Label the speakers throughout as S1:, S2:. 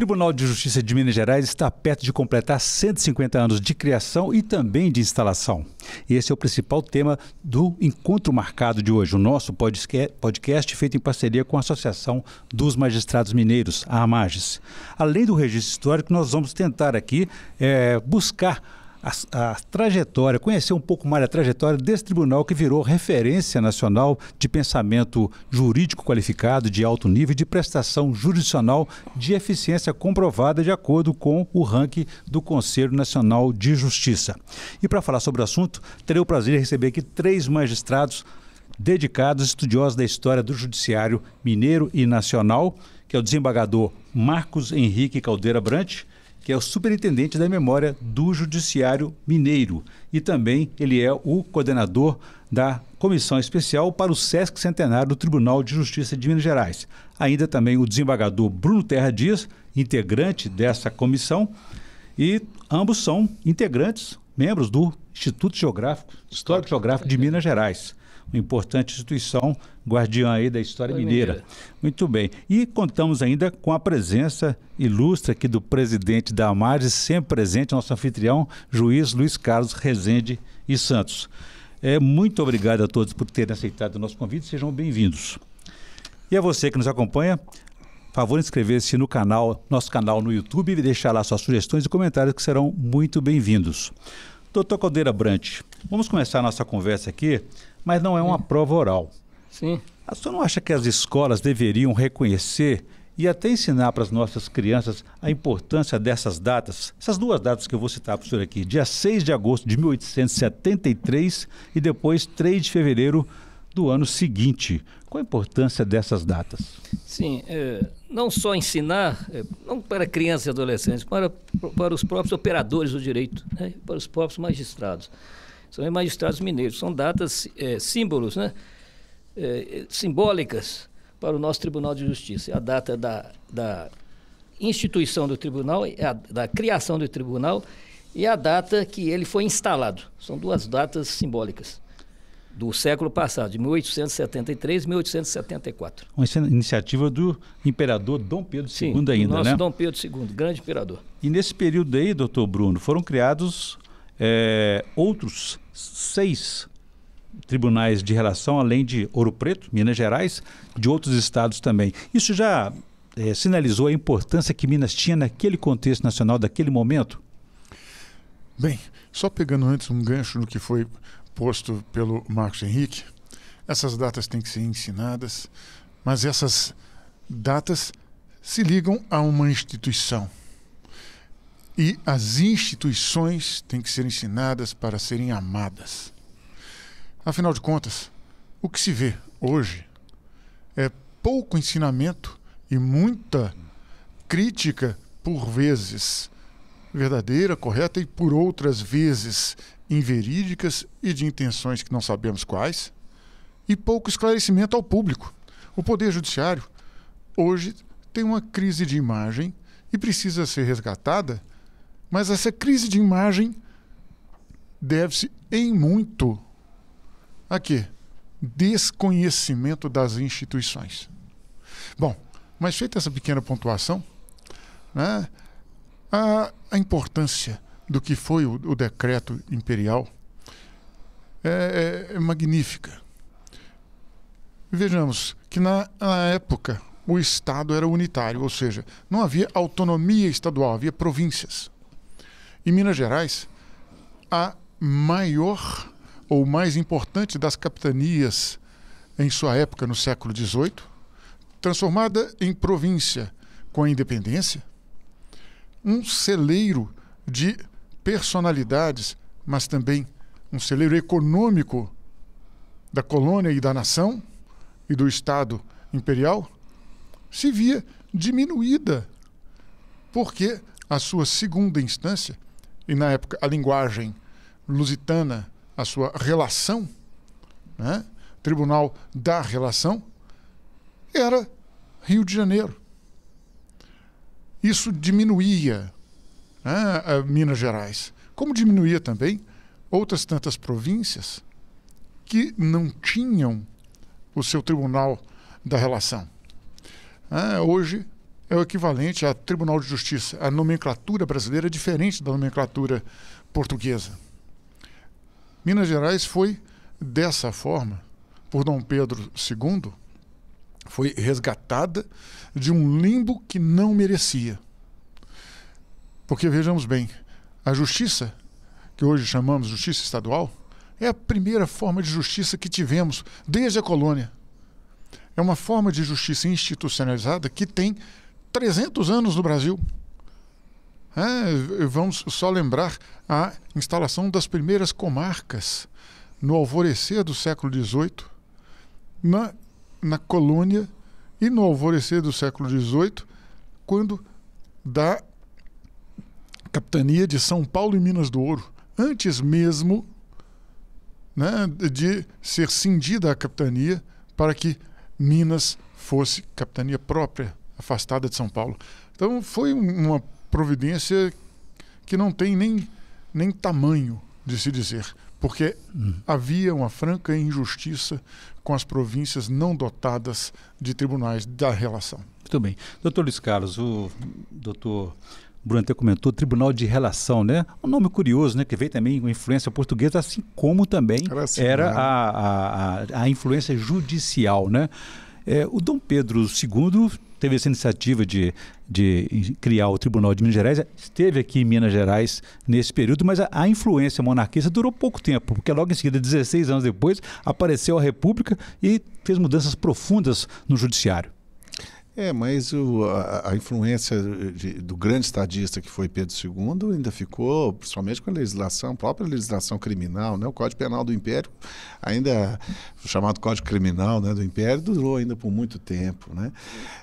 S1: Tribunal de Justiça de Minas Gerais está perto de completar 150 anos de criação e também de instalação. Esse é o principal tema do encontro marcado de hoje, o nosso podcast feito em parceria com a Associação dos Magistrados Mineiros, a AMAGES. Além do registro histórico, nós vamos tentar aqui é, buscar a, a, trajetória, conhecer um pouco mais a trajetória desse tribunal que virou referência nacional de pensamento jurídico qualificado de alto nível e de prestação jurisdicional de eficiência comprovada de acordo com o ranking do Conselho Nacional de Justiça. E para falar sobre o assunto, terei o prazer de receber aqui três magistrados dedicados, estudiosos da história do judiciário mineiro e nacional, que é o desembargador Marcos Henrique Caldeira Brant, que é o superintendente da memória do Judiciário Mineiro. E também ele é o coordenador da Comissão Especial para o Sesc Centenário do Tribunal de Justiça de Minas Gerais. Ainda também o desembargador Bruno Terra Dias, integrante dessa comissão, e ambos são integrantes, membros do Instituto Geográfico, Histórico Geográfico de Minas Gerais uma importante instituição guardiã aí da história mineira. mineira. Muito bem. E contamos ainda com a presença ilustre aqui do presidente da AMARES, sempre presente, nosso anfitrião, juiz Luiz Carlos Rezende e Santos. É, muito obrigado a todos por terem aceitado o nosso convite, sejam bem-vindos. E a você que nos acompanha, favor inscrever-se no canal, nosso canal no YouTube e deixar lá suas sugestões e comentários que serão muito bem-vindos. Doutor Caldeira Brant, vamos começar a nossa conversa aqui mas não é uma Sim. prova oral. Sim. A senhora não acha que as escolas deveriam reconhecer e até ensinar para as nossas crianças a importância dessas datas, essas duas datas que eu vou citar para o senhor aqui, dia 6 de agosto de 1873 e depois 3 de fevereiro do ano seguinte. Qual a importância dessas datas?
S2: Sim, é, não só ensinar, é, não para crianças e adolescentes, para, para os próprios operadores do direito, né, para os próprios magistrados são os magistrados mineiros. São datas, é, símbolos, né? É, simbólicas para o nosso Tribunal de Justiça. É a data da, da instituição do tribunal, é a, da criação do tribunal e a data que ele foi instalado. São duas datas simbólicas do século passado, de 1873 e 1874.
S1: Uma iniciativa
S2: do imperador Dom Pedro II
S1: Sim, ainda, nosso né? Dom
S2: Pedro II, grande imperador.
S1: E nesse período aí, doutor Bruno, foram criados é, outros seis tribunais de relação, além de Ouro Preto, Minas Gerais, de outros estados também. Isso já é, sinalizou a importância que Minas tinha naquele contexto nacional, daquele momento? Bem, só pegando antes um gancho no que foi posto pelo
S3: Marcos Henrique, essas datas têm que ser ensinadas, mas essas datas se ligam a uma instituição. E as instituições têm que ser ensinadas para serem amadas. Afinal de contas, o que se vê hoje é pouco ensinamento e muita crítica, por vezes verdadeira, correta e por outras vezes inverídicas e de intenções que não sabemos quais, e pouco esclarecimento ao público. O Poder Judiciário hoje tem uma crise de imagem e precisa ser resgatada mas essa crise de imagem deve-se em muito a quê? Desconhecimento das instituições. Bom, mas feita essa pequena pontuação, né, a, a importância do que foi o, o decreto imperial é, é, é, magnífica. Vejamos que na, na época o Estado era unitário, ou seja, não havia autonomia estadual, havia províncias. Em Minas Gerais, a maior ou mais importante das capitanias em sua época, no século XVIII, transformada em província com a independência, um celeiro de personalidades, mas também um celeiro econômico da colônia e da nação e do Estado imperial, se via diminuída, porque a sua segunda instância e na época a linguagem lusitana, a sua relação, né? Tribunal da Relação, era Rio de Janeiro. Isso diminuía né, Minas Gerais, como diminuía também outras tantas províncias que não tinham o seu Tribunal da Relação. Ah, hoje é o equivalente a Tribunal de Justiça. A nomenclatura brasileira é diferente da nomenclatura portuguesa. Minas Gerais foi dessa forma, por Dom Pedro II, foi resgatada de um limbo que não merecia. Porque vejamos bem, a justiça, que hoje chamamos justiça estadual, é a primeira forma de justiça que tivemos desde a colônia. É uma forma de justiça institucionalizada que tem 300 anos no Brasil. É, vamos só lembrar a instalação das primeiras comarcas no alvorecer do século XVIII, na, na colônia e no alvorecer do século XVIII, quando da capitania de São Paulo e Minas do Ouro, antes mesmo né, de ser cindida a capitania para que Minas fosse capitania própria afastada de São Paulo. Então foi uma providência que não tem nem, nem tamanho de se dizer, porque havia uma franca injustiça com as províncias não dotadas de tribunais da relação.
S1: Muito bem. Doutor Luiz Carlos, o doutor Bruno até comentou, Tribunal de Relação, né? Um nome curioso, né? Que veio também com influência portuguesa, assim como também era, assim, era né? a, a, a, influência judicial, né? É, o Dom Pedro II teve essa iniciativa de, de criar o Tribunal de Minas Gerais, esteve aqui em Minas Gerais nesse período, mas a, a influência monarquista durou pouco tempo, porque logo em seguida, 16 anos depois, apareceu a República e fez mudanças profundas no judiciário.
S4: É, mas o, a, a, influência de, do grande estadista que foi Pedro II ainda ficou, principalmente com a legislação, a própria legislação criminal, né? O Código Penal do Império, ainda chamado Código Criminal né, do Império, durou ainda por muito tempo, né?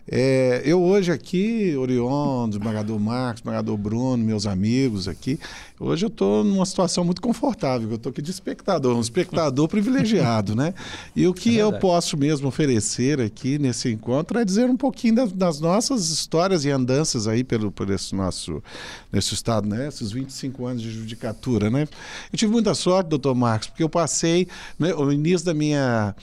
S4: É, eu hoje aqui, Orion, Esmagador Marcos, Esmagador Bruno, meus amigos aqui, hoje eu estou numa situação muito confortável, eu estou aqui de espectador, um espectador privilegiado, né? E o que é eu posso mesmo oferecer aqui nesse encontro é dizer um pouquinho pouquinho das, das, nossas histórias e andanças aí pelo, por esse nosso nesse estado, né? Esses 25 anos de judicatura, né? Eu tive muita sorte, doutor Marcos, porque eu passei, né, o início da minha,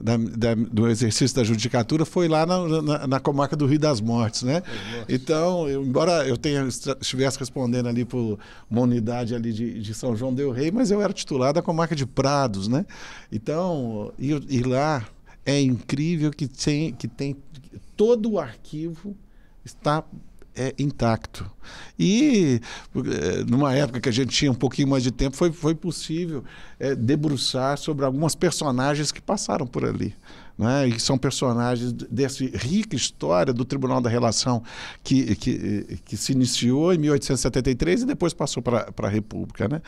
S4: da, da, do exercício da judicatura foi lá na, na, na, comarca do Rio das Mortes, né? Então, eu, embora eu tenha, estivesse respondendo ali por uma unidade ali de, de São João del Rei, mas eu era titular da comarca de Prados, né? Então, ir lá é incrível que tem, que tem todo o arquivo está é, intacto. E eh, numa época que a gente tinha um pouquinho mais de tempo, foi, foi possível é, debruçar sobre algumas personagens que passaram por ali. Né? E são personagens dessa rica história do Tribunal da Relação que, que, que se iniciou em 1873 e depois passou para a República. Né?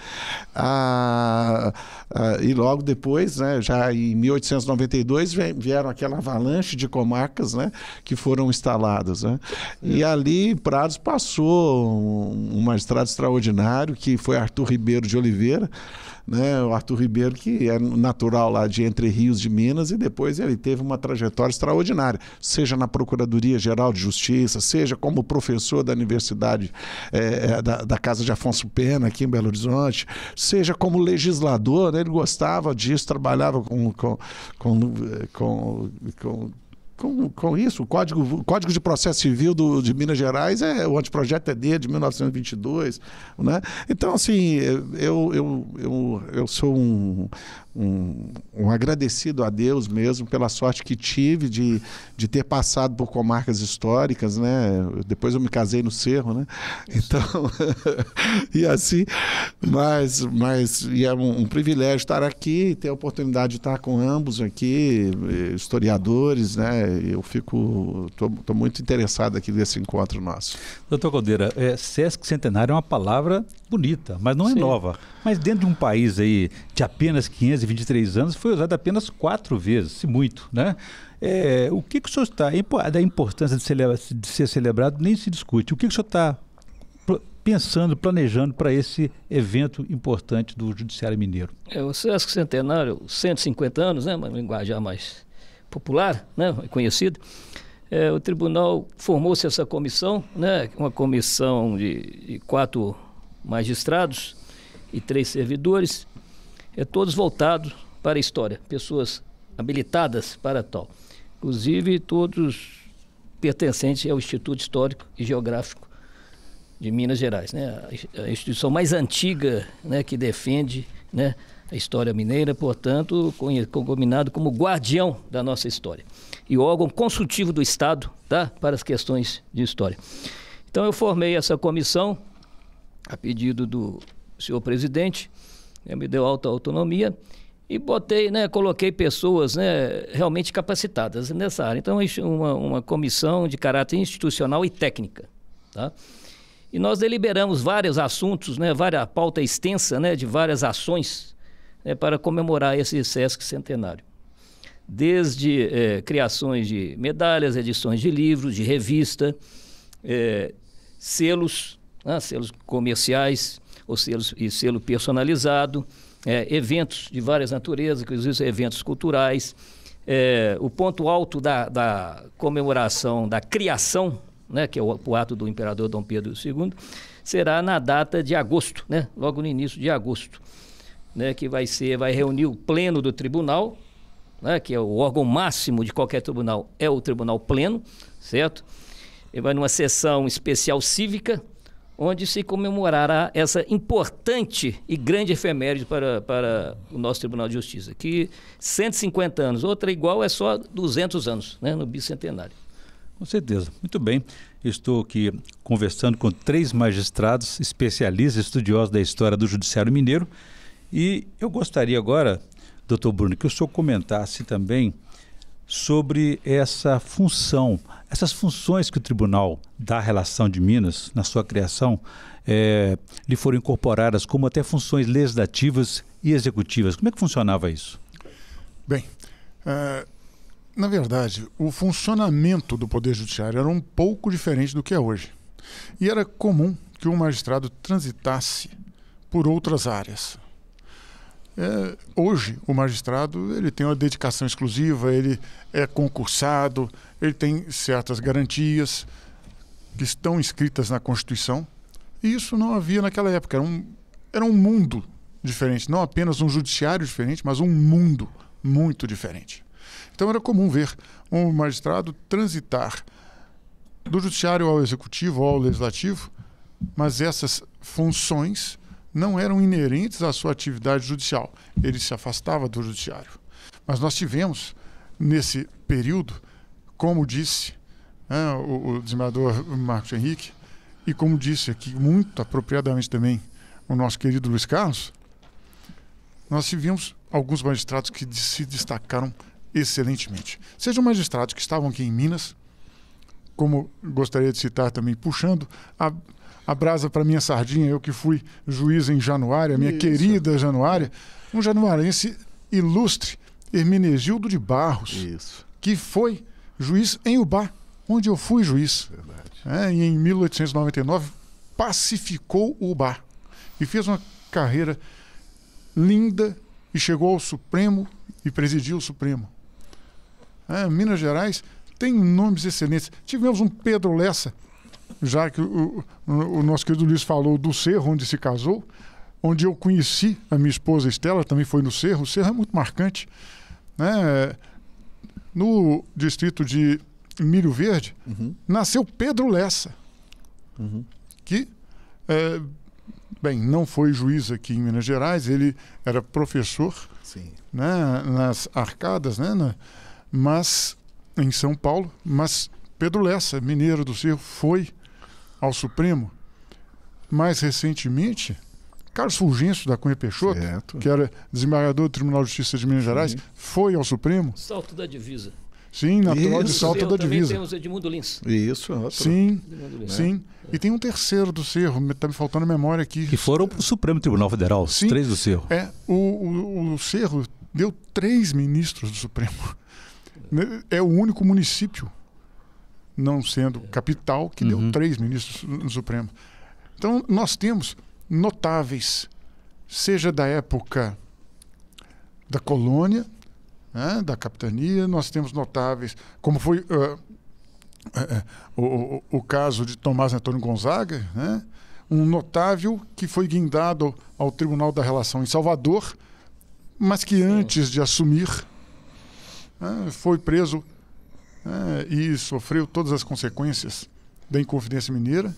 S4: Ah, ah, e logo depois, né, já em 1892, vieram aquela avalanche de comarcas né, que foram instaladas. Né? E ali Prados passou um, um magistrado extraordinário que foi Arthur Ribeiro de Oliveira, né? o Arthur Ribeiro, que é natural lá de Entre Rios de Minas, e depois ele teve uma trajetória extraordinária, seja na Procuradoria Geral de Justiça, seja como professor da Universidade é, da, da, Casa de Afonso Pena, aqui em Belo Horizonte, seja como legislador, né? ele gostava disso, trabalhava com, com, com, eh, com, com com, com isso. O Código, Código de Processo Civil do, de Minas Gerais é o anteprojeto é D de 1922. Né? Então, assim, eu, eu, eu, eu sou um, um, um, agradecido a Deus mesmo pela sorte que tive de, de ter passado por comarcas históricas, né? Depois eu me casei no Cerro, né? Então, e assim, mas, mas e é um, um, privilégio estar aqui, ter a oportunidade de estar com ambos aqui, eh, historiadores, né? Eu fico, estou
S1: muito interessado aqui nesse encontro nosso. Doutor Caldeira, é, Sesc Centenário é uma palavra bonita, mas não é Sim. é nova. Mas dentro de um país aí de apenas 523 anos, foi usada apenas quatro vezes, se muito, né? É, o que, que o senhor está... Da importância de, celebra, de, ser celebrado nem se discute. O que, que o senhor está pensando, planejando para esse evento importante do Judiciário Mineiro?
S2: É, o Sesc Centenário, 150 anos, né, uma linguagem mais popular, né, é conhecida. É, o tribunal formou-se essa comissão, né, uma comissão de, de quatro magistrados e três servidores, é todos voltados para a história, pessoas habilitadas para tal. Inclusive todos pertencentes ao Instituto Histórico e Geográfico de Minas Gerais, né? A instituição mais antiga, né, que defende, né, a história mineira, portanto, combinado como guardião da nossa história e órgão consultivo do Estado, tá, para as questões de história. Então eu formei essa comissão a pedido do senhor presidente, né, me deu alta autonomia e botei, né, coloquei pessoas né, realmente capacitadas nessa área. Então, é uma, uma comissão de caráter institucional e técnica. Tá? E nós deliberamos vários assuntos, né, várias pauta extensa né, de várias ações né, para comemorar esse SESC centenário. Desde é, criações de medalhas, edições de livros, de revista, é, selos, né? selos comerciais ou selos, e selo personalizado, é, eventos de várias naturezas, inclusive eventos culturais. É, o ponto alto da, da comemoração da criação, né, que é o, o, ato do imperador Dom Pedro II, será na data de agosto, né, logo no início de agosto, né, que vai ser, vai reunir o pleno do tribunal, né, que é o órgão máximo de qualquer tribunal, é o tribunal pleno, certo? Ele vai numa sessão especial cívica, onde se comemorará essa importante e grande efeméride para, para o nosso Tribunal de Justiça, que 150 anos, outra igual é só 200 anos, né, no bicentenário. Com
S1: certeza. Muito bem. Estou aqui conversando com três magistrados especialistas, estudiosos da história do Judiciário Mineiro. E eu gostaria agora, doutor Bruno, que o senhor comentasse também sobre essa função, essas funções que o Tribunal da Relação de Minas, na sua criação, é, lhe foram incorporadas como até funções legislativas e executivas. Como é que funcionava isso?
S3: Bem, uh, na verdade, o funcionamento do Poder Judiciário era um pouco diferente do que é hoje. E era comum que o magistrado transitasse por outras áreas. É, hoje o magistrado ele tem uma dedicação exclusiva, ele é concursado, ele tem certas garantias que estão escritas na Constituição. E isso não havia naquela época. Era um, era um mundo diferente, não apenas um judiciário diferente, mas um mundo muito diferente. Então era comum ver um magistrado transitar do judiciário ao executivo ao legislativo, mas essas funções não eram inerentes à sua atividade judicial. Ele se afastava do judiciário. Mas nós tivemos, nesse período, como disse né, o, o desembargador Marcos Henrique, e como disse aqui muito apropriadamente também o nosso querido Luiz Carlos, nós tivemos alguns magistrados que se destacaram excelentemente. Sejam magistrados que estavam aqui em Minas, como gostaria de citar também, puxando a a brasa para minha sardinha, eu que fui juiz em Januária, minha Isso. querida Januária, um januarense ilustre, Hermenegildo de Barros, Isso. que foi juiz em Ubá, onde eu fui juiz. É, e em 1899 pacificou Ubá e fez uma carreira linda e chegou ao Supremo e presidiu o Supremo. É, Minas Gerais tem nomes excelentes. Tivemos um Pedro Lessa, já que o, o nosso querido Luiz falou do Cerro, onde se casou, onde eu conheci a minha esposa Estela, também foi no Cerro. O Cerro é muito marcante. Né? No distrito de Milho Verde, uhum. nasceu Pedro Lessa, uhum. que, é, bem, não foi juiz aqui em Minas Gerais, ele era professor né, nas arcadas, né, mas em São Paulo, mas Pedro Lessa, mineiro do Cerro, foi ao Supremo, mais recentemente, Carlos Fulgêncio da Cunha Peixoto, certo. que era desembargador do Tribunal de Justiça de Minas Gerais, foi ao Supremo.
S2: Salto da divisa.
S3: Sim, natural de Salto da Divisa. Temos
S2: Edmundo Lins. Isso, outro.
S3: Sim, Lins. sim. É. E tem um terceiro do Cerro, está me faltando a memória aqui.
S1: Que foram para o Supremo Tribunal Federal, sim, três do Cerro.
S3: É, o, o, o Cerro deu três ministros do Supremo. É, é o único município não sendo capital, que uhum. deu três ministros no Supremo. Então, nós temos notáveis, seja da época da colônia, né, da capitania, nós temos notáveis, como foi uh, uh, uh, o, o, caso de Tomás Antônio Gonzaga, né, um notável que foi guindado ao Tribunal da Relação em Salvador, mas que antes de assumir né, foi preso é, e sofreu todas as consequências da Inconfidência Mineira,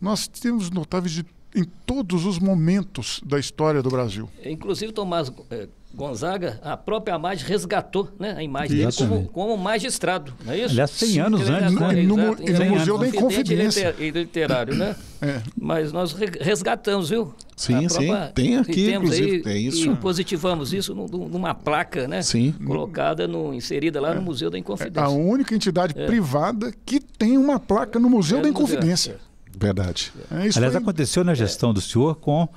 S3: nós temos notáveis de, em todos os momentos da história do Brasil.
S2: Inclusive, Tomás é, Gonzaga, a própria Amade resgatou né, a imagem dele como, como, magistrado, não é isso? Aliás, 100 Sim, anos antes, né? no, no, no, Museu da Inconfidência. E literário, né? É. Mas nós resgatamos, viu? Sim, sim. Tem aqui, inclusive, aí, tem isso. E positivamos isso numa placa, né? Sim. Colocada, no, inserida lá é. no Museu da Inconfidência. É a única
S3: entidade é. privada que tem uma placa no Museu é, da Inconfidência.
S1: É. Verdade. É, Aliás, foi... aconteceu na gestão é. do senhor com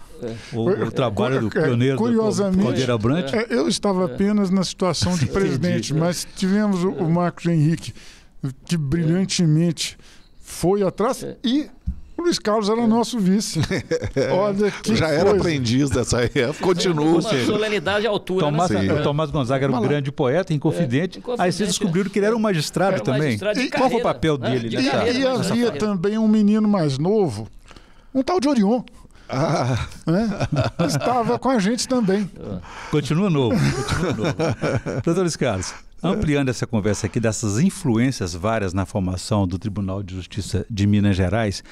S1: o, o trabalho do é, pioneiro curiosamente, do Caldeira é, Brant. eu estava é. apenas
S3: na situação de presidente, mas tivemos o, o Marcos Henrique, que brilhantemente foi atrás e o Luiz Carlos era nosso vice. Olha que
S4: Já coisa. era
S1: aprendiz dessa época, continua. Uma solenidade
S2: à altura. Né, Tomás, né? O Tomás
S1: Gonzaga era um grande poeta, inconfidente. É, inconfidente aí vocês descobriram que ele era um é. magistrado era também. Magistrado e, qual foi o papel né? dele? De carreira, e havia
S3: também um menino mais novo, um tal de Orion. Ah. É? Estava com a gente também.
S1: Continua novo, continua novo. Doutor Luiz Carlos, ampliando essa conversa aqui dessas influências várias na formação do Tribunal de Justiça de Minas Gerais,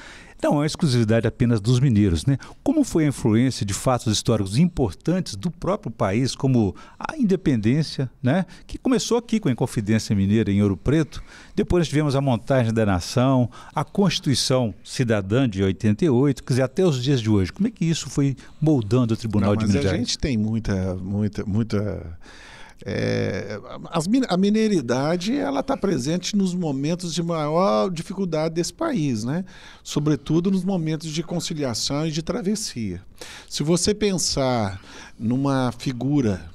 S1: não é exclusividade apenas dos mineiros. Né? Como foi a influência de fatos históricos importantes do próprio país, como a independência, né? que começou aqui com a Inconfidência Mineira em Ouro Preto, depois tivemos a montagem da nação, a Constituição Cidadã de 88, quer dizer, até os dias de hoje. Como é que isso foi moldando o Tribunal não, de Minas Gerais? A
S4: gente tem muita, muita, muita é, as, a mineridade ela está presente nos momentos de maior dificuldade desse país, né? sobretudo nos momentos de conciliação e de travessia. Se você pensar numa figura,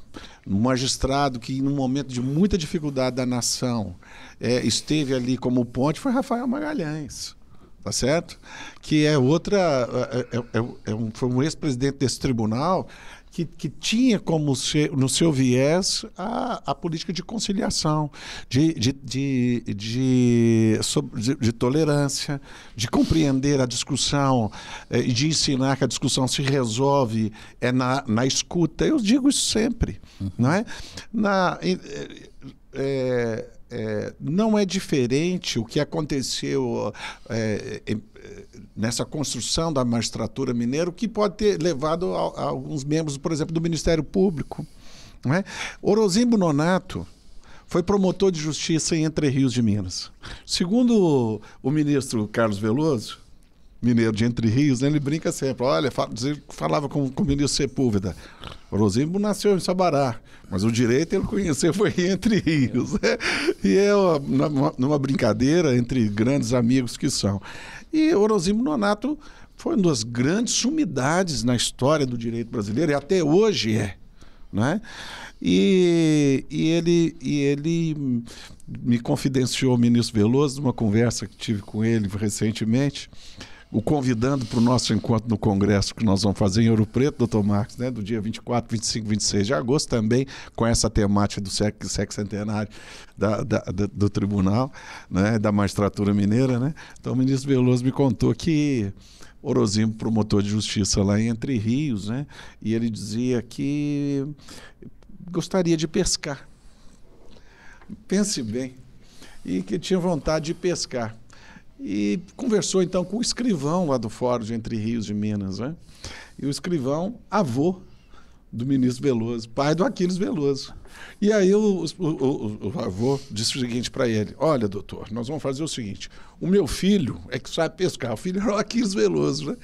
S4: num magistrado que, num momento de muita dificuldade da nação, é, esteve ali como ponte, foi Rafael Magalhães tá certo? Que é outra, é, é, é, é um, foi um ex-presidente desse tribunal que, que tinha como no seu viés a, a política de conciliação, de, de, de, de, de, de tolerância, de compreender a discussão eh, e de ensinar que a discussão se resolve é na, na escuta. Eu digo isso sempre. Uhum. Não é? Na, é, é é, não é diferente o que aconteceu é, é, nessa construção da magistratura mineira, o que pode ter levado a, a alguns membros, por exemplo, do Ministério Público. Não é? Orozimbo Nonato foi promotor de justiça em Entre Rios de Minas. Segundo o ministro Carlos Veloso, mineiro de Entre Rios, né? ele brinca sempre. Olha, falava com, com o ministro Sepúlveda. O Rosimbo nasceu em Sabará, mas o direito ele conheceu foi Entre Rios. E é uma, numa brincadeira entre grandes amigos que são. E Orozimbo Nonato foi uma das grandes sumidades na história do direito brasileiro, e até hoje é. Né? E, e, ele, e ele me confidenciou o ministro Veloso numa conversa que tive com ele recentemente o convidando para o nosso encontro no Congresso que nós vamos fazer em Ouro Preto, doutor Marcos, né, do dia 24, 25, 26 de agosto, também com essa temática do sexo centenário da, da, da, do Tribunal, né, da magistratura mineira. Né? Então, o ministro Veloso me contou que Orozimbo, promotor de justiça lá em Entre Rios, né, e ele dizia que gostaria de pescar. Pense bem. E que tinha vontade de pescar e conversou então com o escrivão lá do Fórum de Entre Rios de Minas, né? E o escrivão, avô do ministro Veloso, pai do Aquiles Veloso. E aí o, o, o, o avô disse o seguinte para ele: Olha, doutor, nós vamos fazer o seguinte: o meu filho é que sabe pescar, o filho era o Aquiles Veloso, né?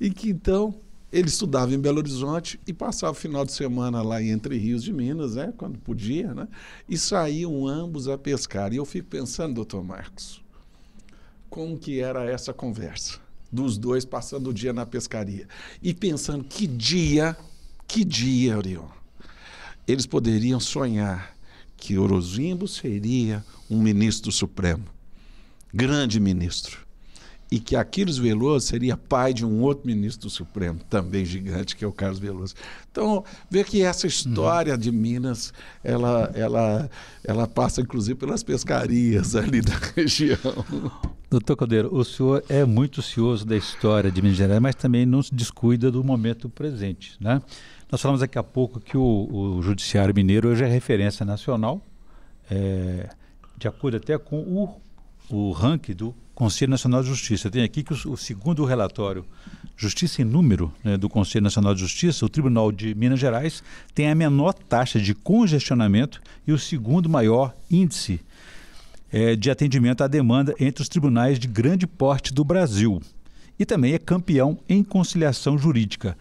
S4: E que então ele estudava em Belo Horizonte e passava o final de semana lá em Entre Rios de Minas, né? Quando podia, né? E saíam ambos a pescar. E eu fico pensando, doutor Marcos, como que era essa conversa dos dois passando o dia na pescaria e pensando que dia, que dia, Orion, eles poderiam sonhar que Orozimbo seria um ministro supremo, grande ministro, e que Aquiles Veloso seria pai de um outro ministro supremo, também gigante, que é o Carlos Veloso. Então, vê que essa história uhum. de Minas, ela, ela, ela passa inclusive pelas pescarias ali da região.
S1: Doutor Caldeiro, o senhor é muito cioso da história de Minas Gerais, mas também não se descuida do momento presente. Né? Nós falamos daqui a pouco que o, o Judiciário Mineiro hoje é referência nacional, é, de acordo até com o, o ranking do Conselho Nacional de Justiça. Tem aqui que o, o segundo relatório, Justiça em Número, né, do Conselho Nacional de Justiça, o Tribunal de Minas Gerais tem a menor taxa de congestionamento e o segundo maior índice de é, de atendimento à demanda entre os tribunais de grande porte do Brasil. E também é campeão em conciliação jurídica.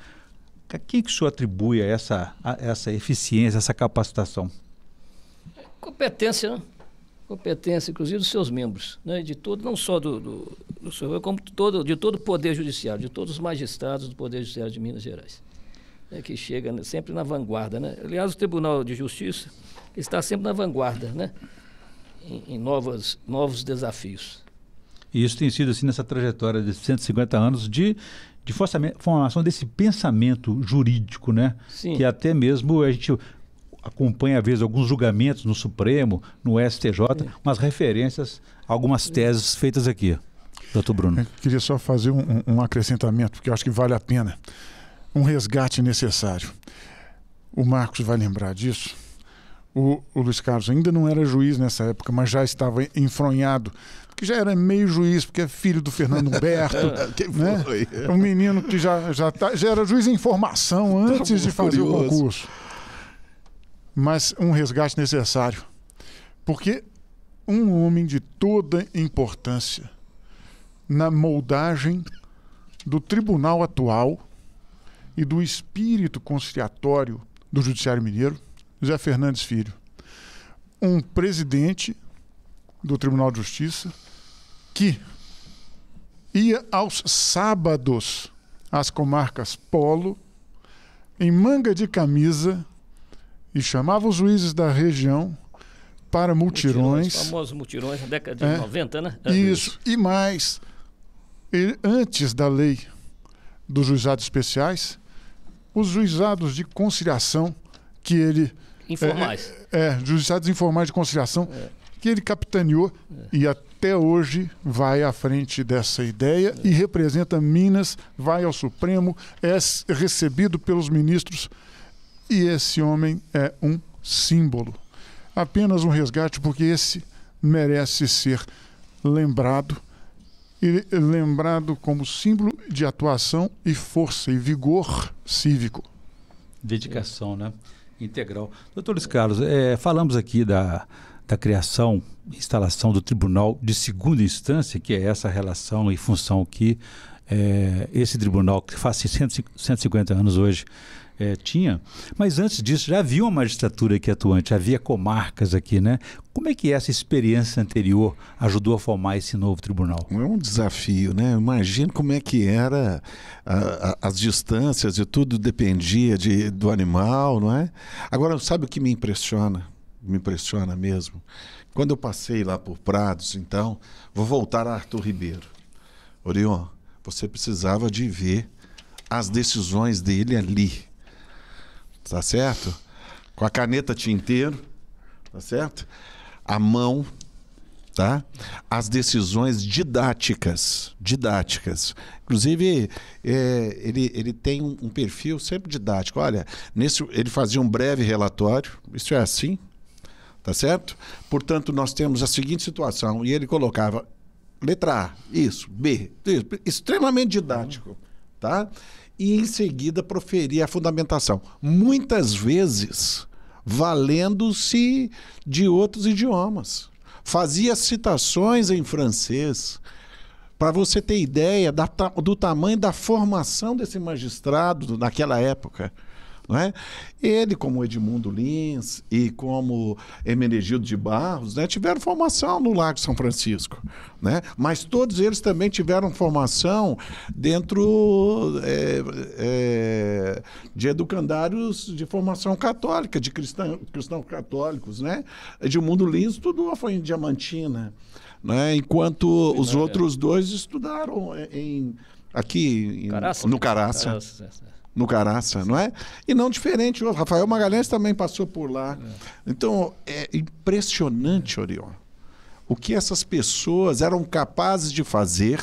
S1: A que, que o senhor atribui a essa, a essa eficiência, essa capacitação?
S2: Competência, né? competência, inclusive dos seus membros, né? de todo, não só do, do, do senhor, como todo, de todo o Poder Judiciário, de todos os magistrados do Poder Judiciário de Minas Gerais, né? que chega sempre na vanguarda. Né? Aliás, o Tribunal de Justiça está sempre na vanguarda, né? em, em novas, novos desafios.
S1: E isso tem sido assim nessa trajetória de 150 anos de, de formação desse pensamento jurídico, né? Sim. Que até mesmo a gente acompanha, às vezes, alguns julgamentos no Supremo, no STJ, é. umas referências a algumas teses feitas aqui. Doutor Bruno. Eu
S3: queria só fazer um, um acrescentamento, porque eu acho que vale a pena. Um resgate necessário. O Marcos vai lembrar disso o, o Luiz Carlos ainda não era juiz nessa época, mas já estava enfronhado que já era meio juiz, porque é filho do Fernando Humberto. Ah, né? É um menino que já, já, tá, já era juiz em formação tá antes de fazer curioso. o concurso. Mas um resgate necessário. Porque um homem de toda importância na moldagem do tribunal atual e do espírito conciliatório do Judiciário Mineiro Zé Fernandes Filho, um presidente do Tribunal de Justiça que ia aos sábados às comarcas Polo, em manga de camisa, e chamava os juízes da região para mutirões. mutirões
S2: famosos mutirões na década de é, 90, né? É isso,
S3: e mais, ele, antes da lei dos juizados especiais, os juizados de conciliação que ele Informais. É, é, é Informais de Conciliação, é. que ele capitaneou é. e até hoje vai à frente dessa ideia é. e representa Minas, vai ao Supremo, é recebido pelos ministros e esse homem é um símbolo. Apenas um resgate, porque esse merece ser lembrado e lembrado como símbolo de atuação e força e vigor
S1: cívico. Dedicação, né? integral. Doutor Luiz Carlos, é, falamos aqui da, da criação e instalação do tribunal de segunda instância, que é essa relação e função que é, esse tribunal, que faz 150 anos hoje, é, tinha. Mas antes disso, já havia uma magistratura aqui atuante, havia comarcas aqui, né? Como é que essa experiência anterior ajudou a formar esse novo tribunal? É um desafio, né? Imagino como é que era a, a, as distâncias e tudo
S4: dependia de, do animal, não é? Agora, sabe o que me impressiona? Me impressiona mesmo. Quando eu passei lá por Prados, então, vou voltar a Arthur Ribeiro. Orion, você precisava de ver as decisões dele ali tá certo? Com a caneta tinteiro, tá certo? A mão, tá? As decisões didáticas, didáticas. Inclusive, é, ele, ele tem um, perfil sempre didático. Olha, nesse, ele fazia um breve relatório, isso é assim, tá certo? Portanto, nós temos a seguinte situação, e ele colocava letra A, isso, B, isso, extremamente didático, tá? e em seguida proferir a fundamentação. Muitas vezes valendo-se de outros idiomas. Fazia citações em francês, para você ter ideia da, do tamanho da formação desse magistrado naquela época. Não é? Ele, como Edmundo Lins e como Hermenegildo de Barros, né, tiveram formação no Lago São Francisco. Né? Mas todos eles também tiveram formação dentro é, é, de educandários de formação católica, de cristão, cristãos católicos. Né? Edmundo Lins estudou, foi em Diamantina. Né? Enquanto os outros dois estudaram em, aqui em, Caraça, no Caraça. Caraça. É, é no Caraça, não é? E não diferente, o Rafael Magalhães também passou por lá. É. Então, é impressionante, Orion, o que essas pessoas eram capazes de fazer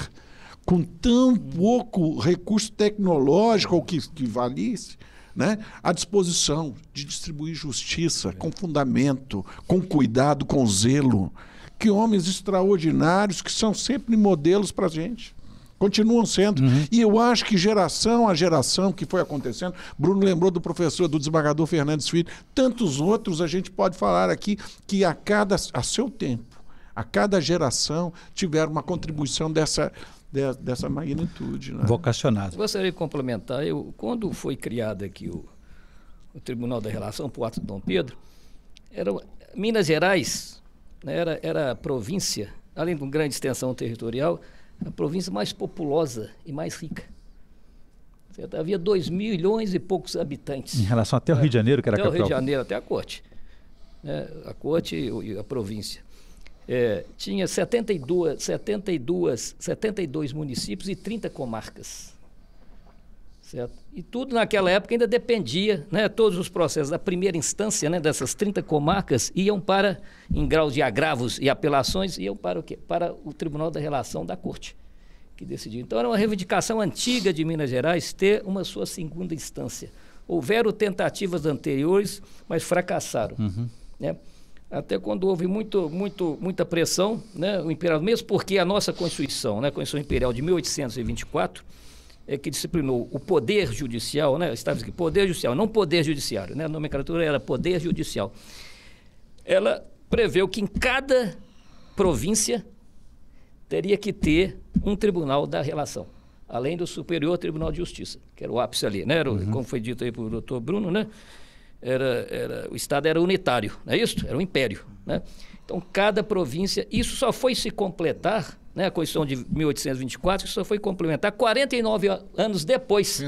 S4: com tão pouco recurso tecnológico, ou que, que valisse, né? à disposição de distribuir justiça com fundamento, com cuidado, com zelo. Que homens extraordinários que são sempre modelos para a gente. Continuam sendo. Uhum. E eu acho que geração a geração que foi acontecendo, Bruno lembrou do professor, do desembargador Fernandes Filho, tantos outros a gente pode falar aqui que a cada a seu tempo, a cada geração tiveram uma contribuição dessa
S2: dessa magnitude. Né?
S1: Vocacionado.
S2: Gostaria de complementar. Eu, quando foi criado aqui o, o Tribunal da Relação para o Ato de Dom Pedro, era, Minas Gerais né, era, era província, além de uma grande extensão territorial, a província mais populosa e mais rica. Certo? Havia 2 milhões e poucos habitantes. Em relação até o Rio de Janeiro, que era até capital. Até o Rio de Janeiro, até a corte. Né? A corte e a província. É, tinha 72, 72, 72 municípios e 30 comarcas. Certo. E tudo naquela época ainda dependia, né? Todos os processos da primeira instância, né? Dessas 30 comarcas iam para, em grau de agravos e apelações, iam para o quê? Para o Tribunal da Relação da Corte, que decidiu. Então era uma reivindicação antiga de Minas Gerais ter uma sua segunda instância. Houveram tentativas anteriores, mas fracassaram, uhum. né? Até quando houve muito, muito, muita pressão, né? O imperador, mesmo porque a nossa Constituição, né? A Constituição Imperial de 1824 é, que disciplinou o poder judicial, né? Estava aqui, poder judicial, não poder judiciário, né? A nomenclatura era poder judicial. Ela preveu que em cada província teria que ter um tribunal da relação, além do Superior Tribunal de Justiça, que era o ápice ali, né? Era, uhum. Como foi dito aí pelo doutor Bruno, né? Era, era, o Estado era unitário, não é isso? Era um império, né? Então, cada província, isso só foi se completar né, a Constituição de 1824, que só foi complementar 49 anos depois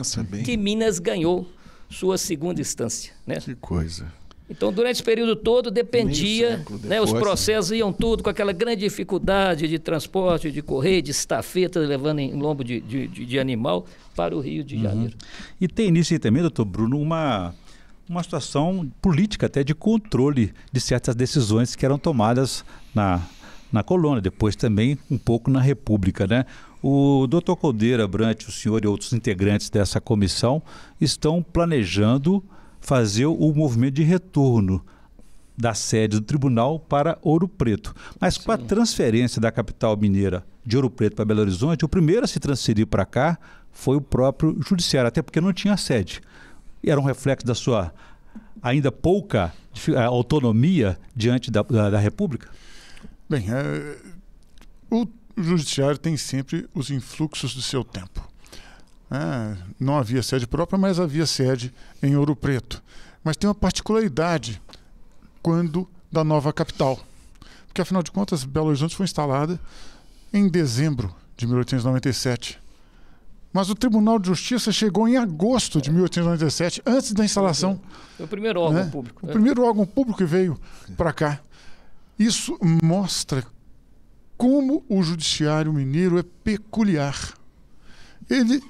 S2: que Minas ganhou sua segunda instância. Né? Que coisa. Então, durante esse período todo, dependia, né, depois, né, os processos iam tudo com aquela grande dificuldade de transporte, de correio, de estafeta, levando em lombo de, de, de animal para o Rio de uhum.
S1: Janeiro. Uhum. E tem início aí também, doutor Bruno, uma, uma situação política até de controle de certas decisões que eram tomadas na, na colônia, depois também um pouco na República, né? O doutor Caldeira Brante, o senhor e outros integrantes dessa comissão estão planejando fazer o movimento de retorno da sede do tribunal para Ouro Preto. Mas com a transferência da capital mineira de Ouro Preto para Belo Horizonte, o primeiro a se transferir para cá foi o próprio judiciário, até porque não tinha sede. Era um reflexo da sua ainda pouca eh, autonomia diante da, da, da República? Bem, é, o judiciário tem
S3: sempre os influxos do seu tempo. É, não havia sede própria, mas havia sede em Ouro Preto. Mas tem uma particularidade quando da nova capital. Porque, afinal de contas, Belo Horizonte foi instalada em dezembro de 1897. Mas o Tribunal de Justiça chegou em agosto de 1897, antes da instalação.
S2: Foi o primeiro órgão né? público. O né? primeiro
S3: órgão público que veio para cá. Isso mostra como o judiciário mineiro é peculiar. Ele,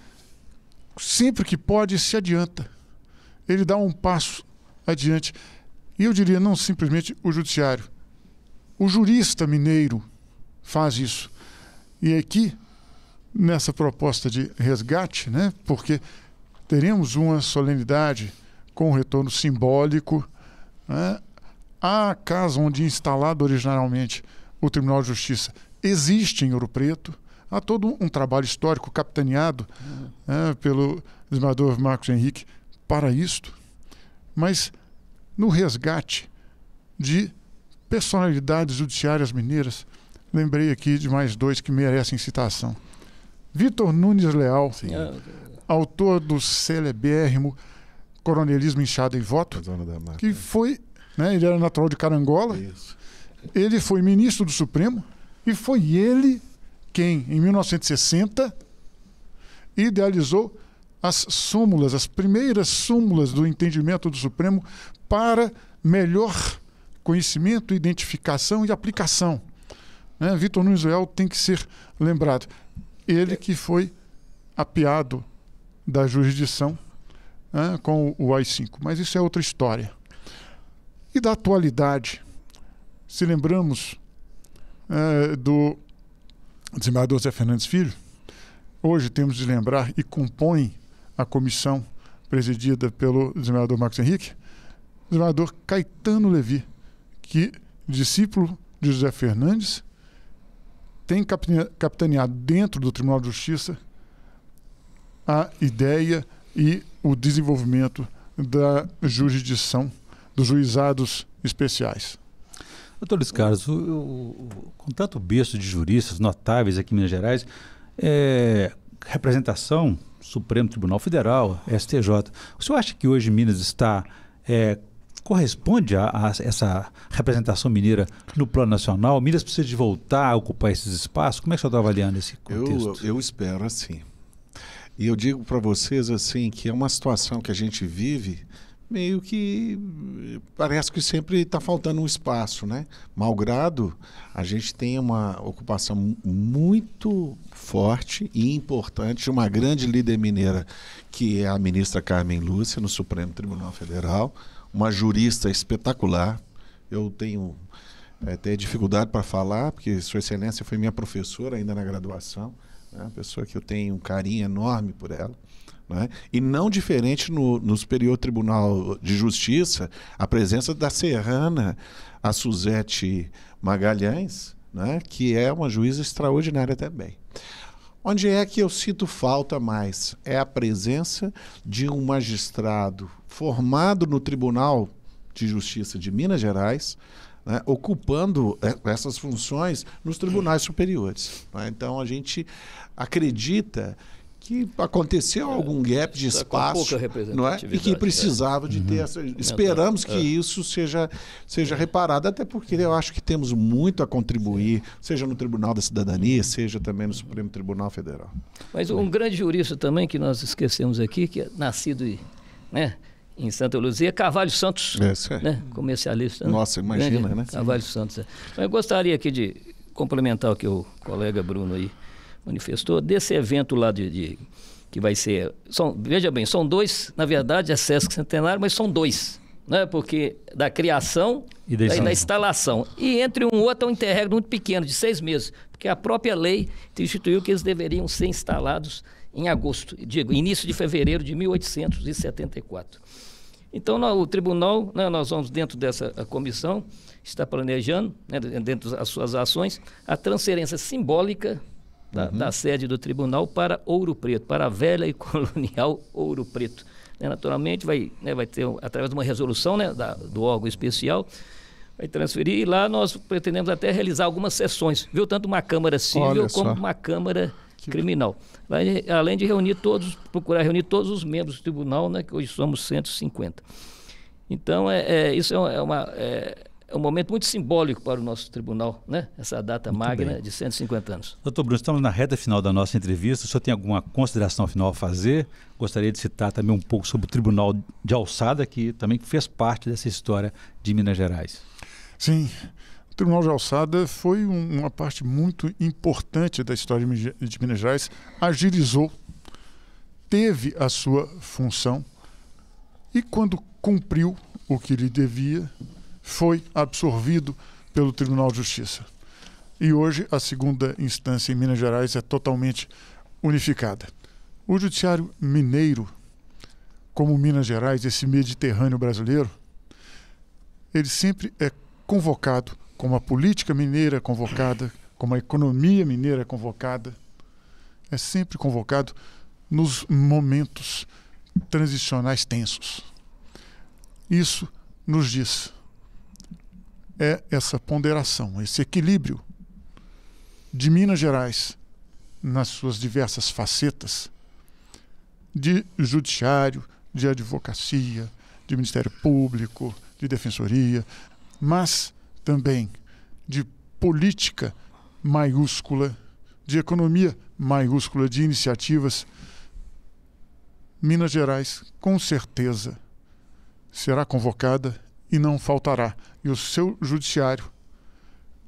S3: sempre que pode, se adianta. Ele dá um passo adiante. E eu diria, não simplesmente o judiciário. O jurista mineiro faz isso. E aqui, nessa proposta de resgate, né, porque teremos uma solenidade com um retorno simbólico, né, a casa onde é instalado originalmente o Tribunal de Justiça existe em Ouro Preto. Há todo um trabalho histórico capitaneado uhum. né, pelo desembargador Marcos Henrique para isto, mas no resgate de personalidades judiciárias mineiras, lembrei aqui de mais dois que merecem citação. Vitor Nunes Leal, Sim. Ah, autor do celebérrimo Coronelismo Inchado em Voto, que foi né? ele era natural de Carangola. Isso. Ele foi ministro do Supremo e foi ele quem, em 1960, idealizou as súmulas, as primeiras súmulas do entendimento do Supremo para melhor conhecimento, identificação e aplicação. Né? Vitor Nunes Leal tem que ser lembrado. Ele que foi apiado da jurisdição né, com o AI-5. Mas isso é outra história e da atualidade. Se lembramos é, do desembargador Zé Fernandes Filho, hoje temos de lembrar e compõe a comissão presidida pelo desembargador Marcos Henrique, o desembargador Caetano Levi, que, discípulo de José Fernandes, tem capitaneado dentro do Tribunal de Justiça a ideia e o desenvolvimento da jurisdição dos juizados especiais.
S1: Doutor Luiz Carlos, o, o, com tanto berço de juristas notáveis aqui em Minas Gerais, é, representação, Supremo Tribunal Federal, STJ, o senhor acha que hoje Minas está é, corresponde a, a, essa representação mineira no plano nacional? Minas precisa de voltar a ocupar esses espaços? Como é que o senhor está avaliando esse
S4: contexto? Eu, eu espero assim. E eu digo para vocês assim que é uma situação que a gente vive meio que parece que sempre está faltando um espaço, né? Malgrado, a gente tem uma ocupação muito forte e importante de uma grande líder mineira, que é a ministra Carmen Lúcia, no Supremo Tribunal Federal, uma jurista espetacular. Eu tenho até eh, dificuldade para falar, porque Sua Excelência foi minha professora ainda na graduação, né? uma pessoa que eu tenho um carinho enorme por ela. Né? E não diferente no, no, Superior Tribunal de Justiça, a presença da Serrana, a Suzete Magalhães, né? que é uma juíza extraordinária também. Onde é que eu sinto falta mais? É a presença de um magistrado formado no Tribunal de Justiça de Minas Gerais, né, ocupando é, essas funções nos tribunais superiores. Né? Então, a gente acredita que aconteceu é, algum gap de é, espaço não é? e que é. precisava de ter uhum. essa. Então, Esperamos que isso seja, seja reparado, até porque eu acho que temos muito a contribuir, seja no Tribunal da Cidadania, seja também no Supremo Tribunal
S2: Federal. Mas um grande jurista também que nós esquecemos aqui, que é nascido né, em Santa Luzia, Carvalho Santos, é. né, comercialista. Né? Nossa, imagina, grande, né? Carvalho Sim. Santos. Eu gostaria aqui de complementar o que o colega Bruno aí manifestou, desse evento lá de, de que vai ser. São, veja bem, são dois, na verdade, é Sesc Centenário, mas são dois. Né? Porque da criação e da, da instalação. E entre um outro é um interregno muito pequeno, de seis meses, porque a própria lei instituiu que eles deveriam ser instalados em agosto, digo, início de fevereiro de 1874. Então, o tribunal, né, nós vamos dentro dessa comissão, está planejando, né, dentro das suas ações, a transferência simbólica da, uhum. da, sede do tribunal para Ouro Preto, para a velha e colonial Ouro Preto. Né, naturalmente, vai, né, vai ter, através de uma resolução né, da, do órgão especial, vai transferir e lá nós pretendemos até realizar algumas sessões, viu? Tanto uma Câmara Civil como uma Câmara que... Criminal. Lá, além de reunir todos, procurar reunir todos os membros do tribunal, né, que hoje somos 150. Então, é, é isso é uma. É, é é um momento muito simbólico para o nosso tribunal, né? essa data muito magna bem. de 150 anos.
S1: Doutor Bruno, estamos na reta final da nossa entrevista. O senhor tem alguma consideração final a fazer? Gostaria de citar também um pouco sobre o Tribunal de Alçada, que também fez parte dessa história de Minas Gerais. Sim.
S3: O Tribunal de Alçada foi um, uma parte muito importante da história de Minas Gerais, agilizou, teve a sua função e, quando cumpriu o que lhe devia, foi absorvido pelo Tribunal de Justiça. E hoje a segunda instância em Minas Gerais é totalmente unificada. O judiciário mineiro, como Minas Gerais, esse Mediterrâneo brasileiro, ele sempre é convocado, como a política mineira é convocada, como a economia mineira é convocada, é sempre convocado nos momentos transicionais tensos. Isso nos diz é essa ponderação, esse equilíbrio de Minas Gerais nas suas diversas facetas de judiciário, de advocacia, de Ministério Público, de defensoria, mas também de política maiúscula, de economia maiúscula, de iniciativas. Minas Gerais, com certeza, será convocada e não faltará, e o seu judiciário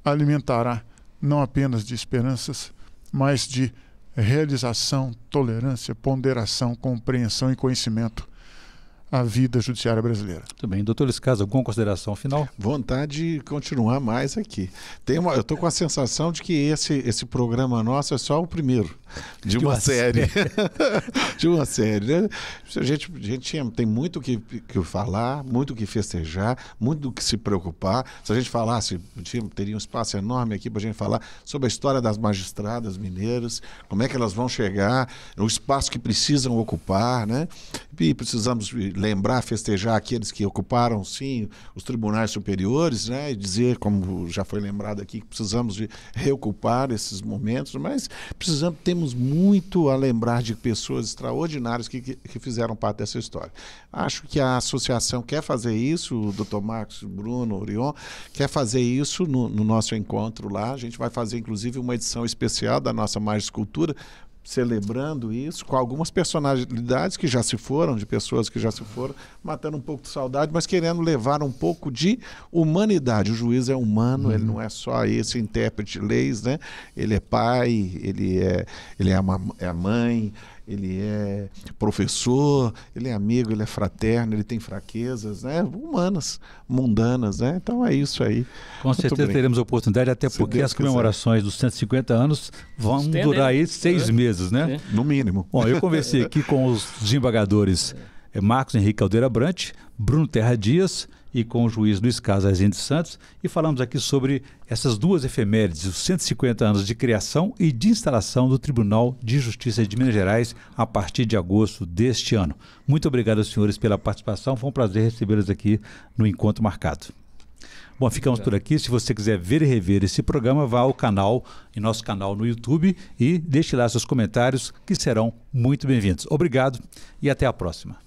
S3: alimentará não apenas de esperanças, mas de realização, tolerância, ponderação, compreensão e conhecimento a vida judiciária brasileira. Muito bem. Doutor Liscaz, alguma consideração final? Vontade de continuar
S4: mais aqui. Tem uma, eu estou com a sensação de que esse, esse programa nosso é só o primeiro
S1: de uma, uma série. série.
S4: de uma série. Né? A gente, a gente tinha, tem muito o que, que falar, muito o que festejar, muito o que se preocupar. Se a gente falasse, tinha, teria um espaço enorme aqui para a gente falar sobre a história das magistradas mineiras, como é que elas vão chegar, o espaço que precisam ocupar, né? e precisamos lembrar, festejar aqueles que ocuparam, sim, os tribunais superiores, né? E dizer, como já foi lembrado aqui, que precisamos de reocupar esses momentos, mas precisamos, temos muito a lembrar de pessoas extraordinárias que, que, fizeram parte dessa história. Acho que a associação quer fazer isso, o doutor Marcos, Bruno, Orion, quer fazer isso no, no nosso encontro lá. A gente vai fazer, inclusive, uma edição especial da nossa Mais Cultura, celebrando isso, com algumas personalidades que já se foram, de pessoas que já se foram, matando um pouco de saudade, mas querendo levar um pouco de humanidade. O juiz é humano, ele uhum. não é só esse intérprete de leis, né? Ele é pai, ele é, ele é, uma, é mãe, ele é professor, ele é amigo, ele é fraterno, ele tem fraquezas né, humanas, mundanas. Né? Então é isso aí. Com Muito certeza bem. teremos
S1: oportunidade, até Se porque Deus as comemorações quiser. dos 150 anos vão durar aí seis é. meses, né? É. No mínimo. Bom, eu conversei aqui com os desembargadores eh, Marcos Henrique Caldeira Brant, Bruno Terra Dias e com o juiz Luiz Casas Rezende Santos e falamos aqui sobre essas duas efemérides, os 150 anos de criação e de instalação do Tribunal de Justiça de Minas Gerais a partir de agosto deste ano. Muito obrigado aos senhores pela participação, foi um prazer recebê-los aqui no encontro marcado. Bom, ficamos por aqui. Se você quiser ver e rever esse programa, vá ao canal, em nosso canal no YouTube, e deixe lá seus comentários, que serão muito bem-vindos. Obrigado e até a próxima.